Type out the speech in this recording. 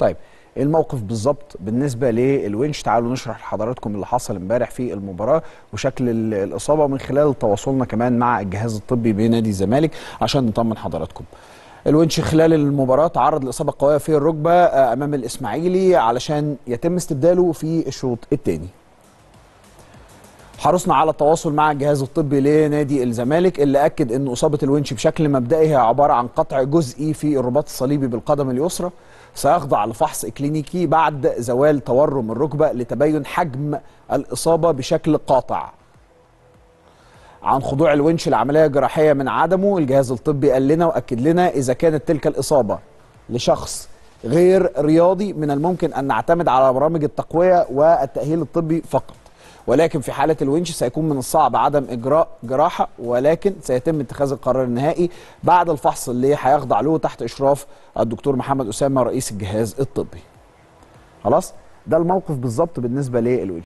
طيب ايه الموقف بالظبط بالنسبه للونش تعالوا نشرح لحضراتكم اللي حصل امبارح في المباراه وشكل الاصابه من خلال تواصلنا كمان مع الجهاز الطبي بنادي الزمالك عشان نطمن حضراتكم الونش خلال المباراه تعرض لاصابه قويه في الركبه امام الاسماعيلي علشان يتم استبداله في الشوط الثاني حرصنا على التواصل مع الجهاز الطبي لنادي الزمالك اللي اكد ان اصابه الونش بشكل مبدئي هي عباره عن قطع جزئي في الرباط الصليبي بالقدم اليسرى سيخضع لفحص اكلينيكي بعد زوال تورم الركبه لتبين حجم الاصابه بشكل قاطع عن خضوع الونش لعمليه جراحيه من عدمه الجهاز الطبي قال لنا واكد لنا اذا كانت تلك الاصابه لشخص غير رياضي من الممكن ان نعتمد على برامج التقويه والتاهيل الطبي فقط ولكن في حالة الونش سيكون من الصعب عدم إجراء جراحة ولكن سيتم اتخاذ القرار النهائي بعد الفحص اللي هيخضع له تحت إشراف الدكتور محمد أسامة رئيس الجهاز الطبي خلاص ده الموقف بالظبط بالنسبة للونش